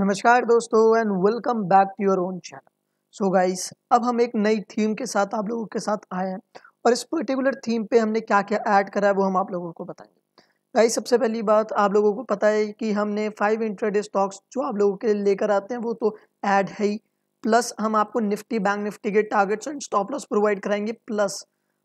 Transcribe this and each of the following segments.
नमस्कार दोस्तों and welcome back to your own channel so guys अब हम एक नई थीम के साथ आप लोगों के साथ आए हैं और इस पर्टिकुलर थीम पे हमने क्या क्या ऐड करा है वो हम आप लोगों को बताएंगे गाइस सबसे पहली बात आप लोगों को पता है कि हमने फाइव इंट्राडे स्टॉक्स जो आप लोगों के लिए लेकर आते हैं वो तो ऐड है ही प्लस हम आपको निफ्टी बैंक निफ्टी के targets and stop loss provide कराएंगे प्लस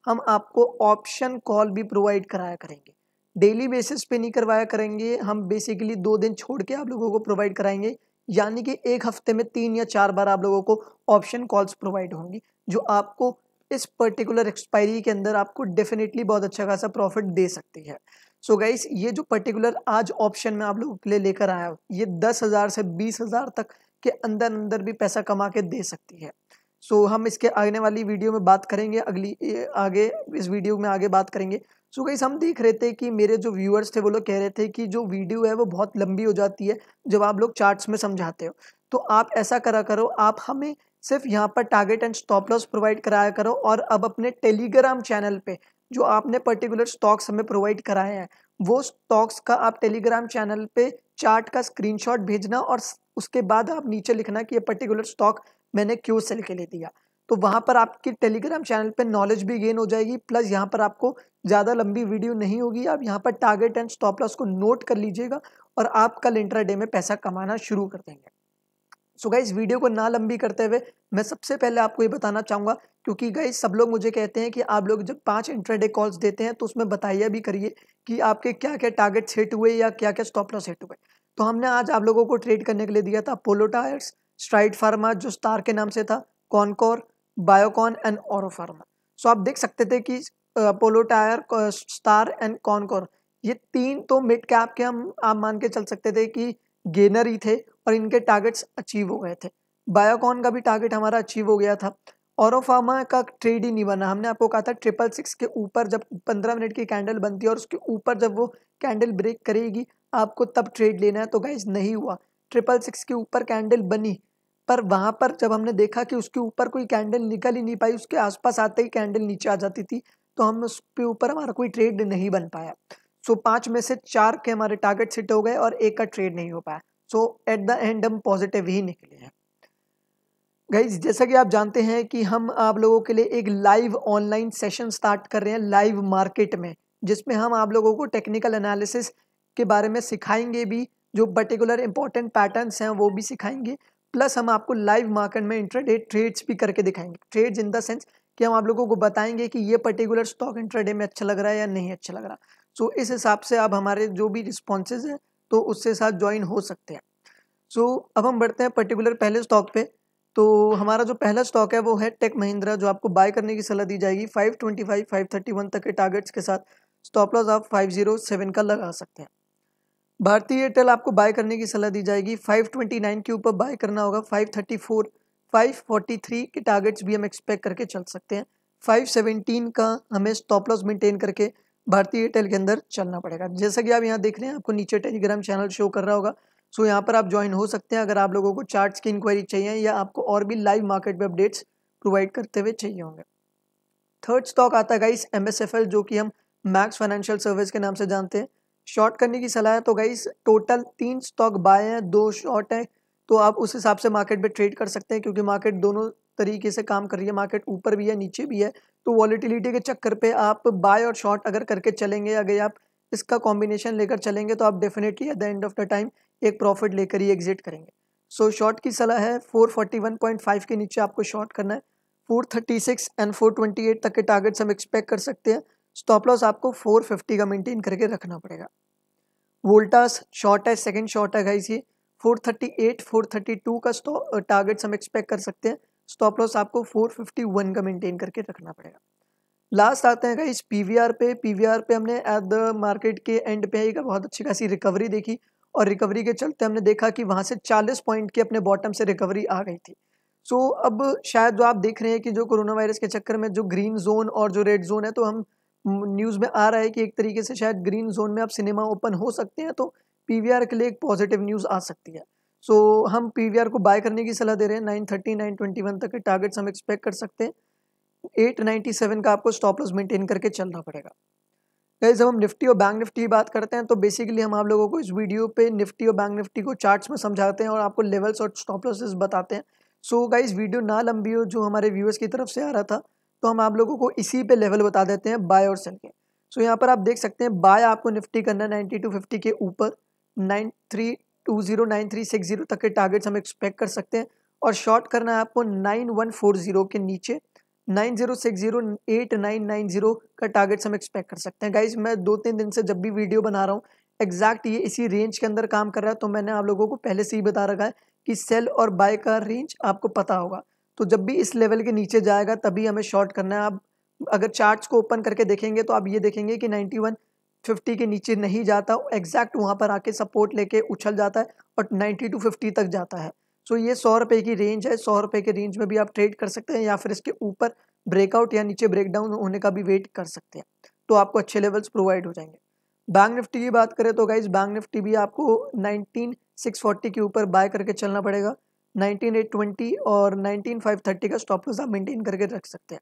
हम आपको ऑप्शन कॉल भी प्रोवाइड कराया करेंगे डेली बेसिस पे नहीं करवाया करेंगे हम बेसिकली दो दिन छोड़ के आप लोगों को प्रोवाइड कराएंगे यानी कि एक हफ्ते में तीन या चार बार आप लोगों को ऑप्शन कॉल्स प्रोवाइड होंगी जो आपको इस पर्टिकुलर एक्सपायरी के अंदर आपको डेफिनेटली बहुत अच्छा खासा प्रॉफिट दे सकती है सो so गाइस ये जो पर्टिकुलर आज ऑप्शन में आप लोगों के लिए लेकर आया हूँ ये दस हज़ार से बीस हज़ार तक के अंदर अंदर भी पैसा कमा के दे सकती है सो so, हम इसके आने वाली वीडियो में बात करेंगे अगली आगे इस वीडियो में आगे बात करेंगे सो so, गाइस हम देख रहे थे कि मेरे जो व्यूअर्स थे वो लोग कह रहे थे कि जो वीडियो है वो बहुत लंबी हो जाती है जब आप लोग चार्ट्स में समझाते हो तो आप ऐसा करा करो आप हमें सिर्फ यहाँ पर target and stop loss provide कराया करो और अब अपने टेलीग्राम चैनल पर जो आपने पर्टिकुलर स्टॉक्स हमें प्रोवाइड कराए हैं वो स्टॉक्स का आप टेलीग्राम चैनल पर चार्ट का स्क्रीनशॉट भेजना और उसके बाद आप नीचे लिखना कि ये पर्टिकुलर स्टॉक मैंने क्यू सेल के लिए दिया तो वहाँ पर आपके टेलीग्राम चैनल पर नॉलेज भी गेन हो जाएगी प्लस यहाँ पर आपको ज़्यादा लंबी वीडियो नहीं होगी आप यहाँ पर टारगेट एंड स्टॉप लॉस को नोट कर लीजिएगा और आप कल इंटरडे में पैसा कमाना शुरू कर देंगे सो गाइज वीडियो को ना लंबी करते हुए मैं सबसे पहले आपको ये बताना चाहूँगा क्योंकि गाइज सब लोग मुझे कहते हैं कि आप लोग जब पांच इंटरडे कॉल्स देते हैं तो उसमें बताइए भी करिए कि आपके क्या क्या टारगेट्स हिट हुए या क्या क्या स्टॉप लॉस हिट हुए तो हमने आज आप लोगों को ट्रेड करने के लिए दिया था अपोलो टायर्स स्ट्राइड फार्मा जो स्टार के नाम से था Concor Biocon and Auropharma so आप देख सकते थे कि Apollo tyre Star and Concor ये तीन तो मिड कैप के हम आप मान के चल सकते थे कि गेनर ही थे और इनके टारगेट्स अचीव हो गए थे बायोकॉन का भी टारगेट हमारा अचीव हो गया था फार्मा का ट्रेड ही नहीं बना हमने आपको कहा था ट्रिपल सिक्स के ऊपर जब पंद्रह मिनट की कैंडल बनती है और उसके ऊपर जब वो कैंडल ब्रेक करेगी आपको तब ट्रेड लेना है तो गाइज नहीं हुआ ट्रिपल सिक्स के ऊपर कैंडल बनी पर वहाँ पर जब हमने देखा कि उसके ऊपर कोई कैंडल निकल ही नहीं पाई उसके आसपास आते ही कैंडल नीचे आ जाती थी तो हम उसके ऊपर हमारा कोई ट्रेड नहीं बन पाया सो so, पाँच में से चार के हमारे टारगेट हिट हो गए और एक का ट्रेड नहीं हो पाया सो एट द एंड हम पॉजिटिव ही निकले हैं गाइज जैसा कि आप जानते हैं कि हम आप लोगों के लिए एक लाइव ऑनलाइन सेशन स्टार्ट कर रहे हैं लाइव मार्केट में जिसमें हम आप लोगों को टेक्निकल एनालिसिस के बारे में सिखाएंगे भी जो पर्टिकुलर इंपॉर्टेंट पैटर्न्स हैं वो भी सिखाएंगे प्लस हम आपको लाइव मार्केट में इंट्राडे ट्रेड्स भी करके दिखाएंगे ट्रेड्स इन द सेंस कि हम आप लोगों को बताएंगे कि ये पर्टिकुलर स्टॉक इंट्राडे में अच्छा लग रहा है या नहीं अच्छा लग रहा सो so, इस हिसाब से आप हमारे जो भी रिस्पॉन्सेज हैं तो उससे साथ ज्वाइन हो सकते हैं सो so, अब हम बढ़ते हैं पर्टिकुलर पहले स्टॉक पे तो हमारा जो पहला स्टॉक है वो है टेक महिंद्रा जो आपको बाय करने की सलाह दी जाएगी 525 531 तक के टारगेट्स के साथ स्टॉप लॉस आप 507 का लगा सकते हैं भारतीय एयरटेल आपको बाय करने की सलाह दी जाएगी 529 के ऊपर बाय करना होगा 534, 543 के टारगेट्स भी हम एक्सपेक्ट करके चल सकते हैं 517 का हमें स्टॉप लॉस मेंटेन करके भारतीय एयरटेल के अंदर चलना पड़ेगा जैसा कि आप यहाँ देख रहे हैं आपको नीचे टेलीग्राम चैनल शो कर रहा होगा सो यहाँ पर आप ज्वाइन हो सकते हैं अगर आप लोगों को चार्ट की इंक्वायरी चाहिए या आपको और भी लाइव मार्केट में अपडेट्स प्रोवाइड करते हुए चाहिए होंगे थर्ड स्टॉक आता है गाइस एम जो कि हम मैक्स फाइनेंशियल सर्विस के नाम से जानते हैं शॉर्ट करने की सलाह है तो गाइस टोटल तीन स्टॉक बाय हैं दो शॉर्ट हैं तो आप उस हिसाब से मार्केट में ट्रेड कर सकते हैं क्योंकि मार्केट दोनों तरीके से काम कर रही है मार्केट ऊपर भी है नीचे भी है तो वॉलीटिलिटी के चक्कर पे आप बाय और शॉर्ट अगर करके चलेंगे अगर आप इसका कॉम्बिनेशन लेकर चलेंगे तो आप definitely at the end of the time एक प्रॉफिट लेकर ही एग्जिट करेंगे सो so, शॉर्ट की सलाह है 441.5 के नीचे आपको शॉर्ट करना है 436 एंड 428 तक के टारगेट्स हम एक्सपेक्ट कर सकते हैं स्टॉप लॉस आपको 450 का मेंटेन करके रखना पड़ेगा वोल्टास शॉर्ट है सेकंड शॉर्ट है गाइस ये 438 432 का टारगेट्स हम एक्सपेक्ट कर सकते हैं स्टॉप लॉस आपको 451 का मेंटेन करके रखना पड़ेगा लास्ट आते हैं गाइस पीवीआर पे पीवीआर पे हमने एट द मार्केट के एंड पे ही बहुत अच्छी खासी रिकवरी देखी और रिकवरी के चलते हमने देखा कि वहाँ से चालीस पॉइंट की अपने बॉटम से रिकवरी आ गई थी सो so, अब शायद जो आप देख रहे हैं कि जो कोरोना वायरस के चक्कर में जो ग्रीन जोन और जो रेड जोन है तो हम न्यूज़ में आ रहा है कि एक तरीके से शायद ग्रीन जोन में आप सिनेमा ओपन हो सकते हैं तो पी के लिए एक पॉजिटिव न्यूज़ आ सकती है सो so, हम पी को बाय करने की सलाह दे रहे हैं nine thirty nine twenty one तक के टारगेट्स हम एक्सपेक्ट कर सकते हैं एट नाइन्टी सेवन का आपको स्टॉप लॉस मेंटेन करके चलना पड़ेगा कहीं जब हम निफ्टी और बैंक निफ्टी की बात करते हैं तो बेसिकली हम आप लोगों को इस वीडियो पे निफ्टी और बैंक निफ्टी को चार्ट्स में समझाते हैं और आपको लेवल्स और स्टॉप लॉसेस बताते हैं सो so, गाइज वीडियो ना लंबी हो जो हमारे व्यूअर्स की तरफ से आ रहा था तो हम आप लोगों को इसी पे लेवल बता देते हैं बाय और सेल के सो यहाँ पर आप देख सकते हैं बाय आपको निफ्टी करना नाइन्टी टू फिफ्टी के ऊपर nine three two zero nine three six zero तक के टारगेट्स हम एक्सपेक्ट कर सकते हैं और शॉर्ट करना है आपको नाइन वन फोर जीरो के नीचे nine zero six zero eight nine nine zero का टारगेट्स हम एक्सपेक्ट कर सकते हैं गाइज मैं दो तीन दिन से जब भी वीडियो बना रहा हूँ एग्जैक्ट ये इसी रेंज के अंदर काम कर रहा है तो मैंने आप लोगों को पहले से ही बता रखा है कि सेल और बाय का रेंज आपको पता होगा तो जब भी इस लेवल के नीचे जाएगा तभी हमें शॉर्ट करना है आप अगर चार्ट्स को ओपन करके देखेंगे तो आप ये देखेंगे कि वन फिफ्टी के नीचे नहीं जाता एग्जैक्ट वहाँ पर आके सपोर्ट लेके उछल जाता है और नाइन्टी टू फिफ्टी तक जाता है सो तो ये सौ रुपये की रेंज है सौ रुपये के रेंज में भी आप ट्रेड कर सकते हैं या फिर इसके ऊपर ब्रेकआउट या नीचे ब्रेकडाउन होने का भी वेट कर सकते हैं तो आपको अच्छे लेवल्स प्रोवाइड हो जाएंगे बैंक निफ्टी की बात करें तो गाइज बैंक निफ्टी भी आपको फोर्टी के ऊपर बाय करके चलना पड़ेगा नाइनटीन एट ट्वेंटी और नाइनटीन फाइव थर्टी का स्टॉप लॉस आप मेंटेन करके रख सकते हैं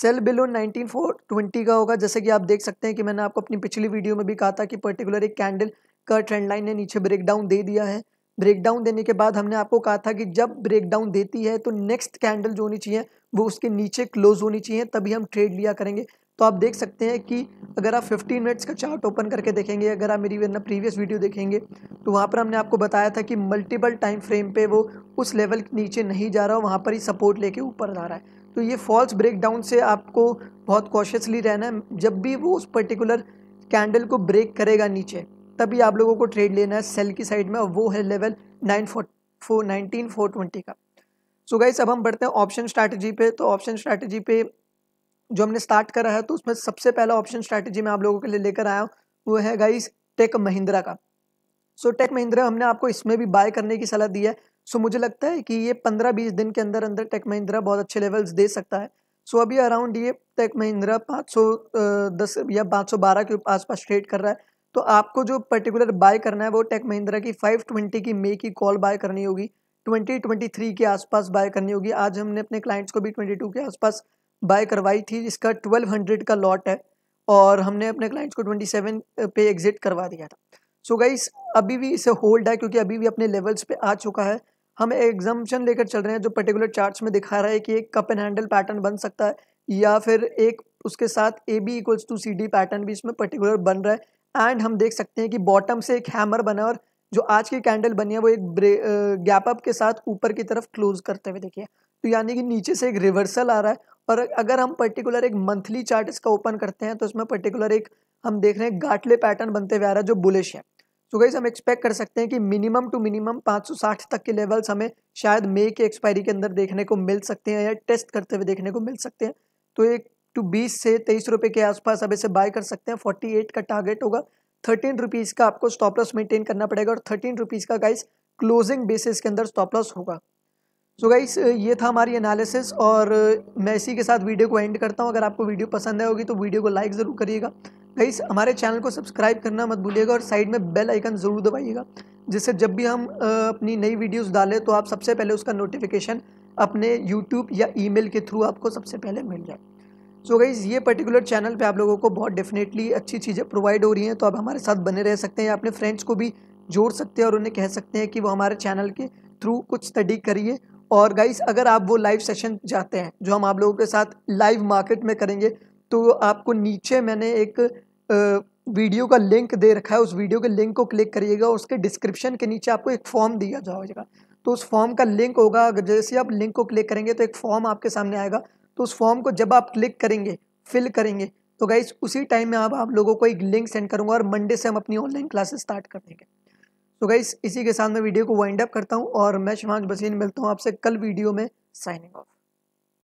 sell below nineteen four twenty का होगा जैसे कि आप देख सकते हैं कि मैंने आपको अपनी पिछली वीडियो में भी कहा था कि पर्टिकुलर एक कैंडल का ट्रेंड लाइन ने नीचे ब्रेकडाउन दे दिया है ब्रेकडाउन देने के बाद हमने आपको कहा था कि जब ब्रेकडाउन देती है तो नेक्स्ट कैंडल जो होनी चाहिए वो उसके नीचे क्लोज होनी चाहिए तभी हम ट्रेड लिया करेंगे तो आप देख सकते हैं कि अगर आप 15 मिनट्स का चार्ट ओपन करके देखेंगे अगर आप मेरी वरना प्रीवियस वीडियो देखेंगे तो वहाँ पर हमने आपको बताया था कि मल्टीपल टाइम फ्रेम पे वो उस लेवल नीचे नहीं जा रहा वहाँ पर ही सपोर्ट लेके ऊपर जा रहा है तो ये फॉल्स ब्रेकडाउन से आपको बहुत कॉशियसली रहना है जब भी वो उस पर्टिकुलर कैंडल को ब्रेक करेगा नीचे तभी आप लोगों को ट्रेड लेना है सेल की साइड में वो है level nine four four nineteen four twenty का सो so गाइस अब हम बढ़ते हैं ऑप्शन स्ट्रैटेजी पे तो ऑप्शन स्ट्रैटेजी पे जो हमने स्टार्ट करा है तो उसमें सबसे पहला ऑप्शन स्ट्रैटेजी में आप लोगों के लिए लेकर आया हूँ वो है गाइस टेक महिंद्रा का सो so, टेक महिंद्रा हमने आपको इसमें भी बाय करने की सलाह दी है सो so, मुझे लगता है कि ये पंद्रह बीस दिन के अंदर अंदर टेक महिंद्रा बहुत अच्छे लेवल्स दे सकता है सो so, अभी अराउंड ये टेक महिंद्रा पाँच दस या पाँच सौ बारह के आसपास ट्रेड कर रहा है तो आपको जो पर्टिकुलर बाय करना है वो टेक महिंद्रा की फाइव ट्वेंटी की मे की कॉल बाय करनी होगी ट्वेंटी ट्वेंटी थ्री के आसपास बाय करनी होगी आज हमने अपने क्लाइंट्स को भी ट्वेंटी टू के आसपास बाय करवाई थी जिसका ट्वेल्व हंड्रेड का लॉट है और हमने अपने क्लाइंट्स को ट्वेंटी सेवन पे एग्जिट करवा दिया था सो so गाइस अभी भी इसे होल्ड है क्योंकि अभी भी अपने लेवल्स पे आ चुका है हम एग्जाम्पन लेकर चल रहे हैं जो पर्टिकुलर चार्ट में दिखा रहा है कि एक कप एंड हैंडल पैटर्न बन सकता है या फिर एक उसके साथ A B equals to C D pattern भी इसमें पर्टिकुलर बन रहा है एंड हम देख सकते हैं कि बॉटम से एक हैमर बना और जो आज की कैंडल बनी है वो एक गैप अप के साथ ऊपर की तरफ क्लोज करते हुए देखिए तो यानी कि नीचे से एक रिवर्सल आ रहा है और अगर हम पर्टिकुलर एक मंथली चार्ट इसका ओपन करते हैं तो इसमें पर्टिकुलर एक हम देख रहे हैं गाटले पैटर्न बनते हुए आ रहा है जो बुलिश है तो गई हम एक्सपेक्ट कर सकते हैं कि मिनिमम टू मिनिमम 560 तक के लेवल्स हमें शायद मई के एक्सपायरी के अंदर देखने को मिल सकते हैं या टेस्ट करते हुए देखने को मिल सकते हैं तो एक टू बीस से तेईस रुपये के आसपास अब इसे बाय कर सकते हैं फोर्टी एट का टारगेट होगा थर्टीन रुपीज़ का आपको स्टॉप लॉस मेंटेन करना पड़ेगा और थर्टीन रुपीज़ का गाइज क्लोजिंग बेसिस के अंदर स्टॉप लॉस होगा सो so गाइस ये था हमारी एनालिसिस और मैं इसी के साथ वीडियो को एंड करता हूँ अगर आपको वीडियो पसंद आए होगी तो वीडियो को लाइक ज़रूर करिएगा गाइस हमारे चैनल को सब्सक्राइब करना मत भूलिएगा और साइड में बेल आइकन ज़रूर दबाइएगा जिससे जब भी हम अपनी नई वीडियोस डालें तो आप सबसे पहले उसका नोटिफिकेशन अपने यूट्यूब या ई के थ्रू आपको सबसे पहले मिल जाए सो so गाइज़ ये पर्टिकुलर चैनल पर आप लोगों को बहुत डेफिनेटली अच्छी चीज़ें प्रोवाइड हो रही हैं तो आप हमारे साथ बने रह सकते हैं अपने फ्रेंड्स को भी जोड़ सकते हैं और उन्हें कह सकते हैं कि वो हमारे चैनल के थ्रू कुछ स्टडी करिए और गाइस अगर आप वो लाइव सेशन जाते हैं जो हम आप लोगों के साथ लाइव मार्केट में करेंगे तो आपको नीचे मैंने एक वीडियो का लिंक दे रखा है उस वीडियो के लिंक को क्लिक करिएगा उसके डिस्क्रिप्शन के नीचे आपको एक फॉर्म दिया जाएगा तो उस फॉर्म का लिंक होगा अगर जैसे आप लिंक को क्लिक करेंगे तो एक फॉर्म आपके सामने आएगा तो उस फॉर्म को जब आप क्लिक करेंगे फिल करेंगे तो गाइस उसी टाइम में आप आप लोगों को एक लिंक सेंड करूँगा और मंडे से हम अपनी ऑनलाइन क्लासेस स्टार्ट कर देंगे तो गाइस इसी के साथ मैं वीडियो को वाइंड अप करता हूँ और मैं शिवांश बसीन मिलता हूँ आपसे कल वीडियो में साइनिंग ऑफ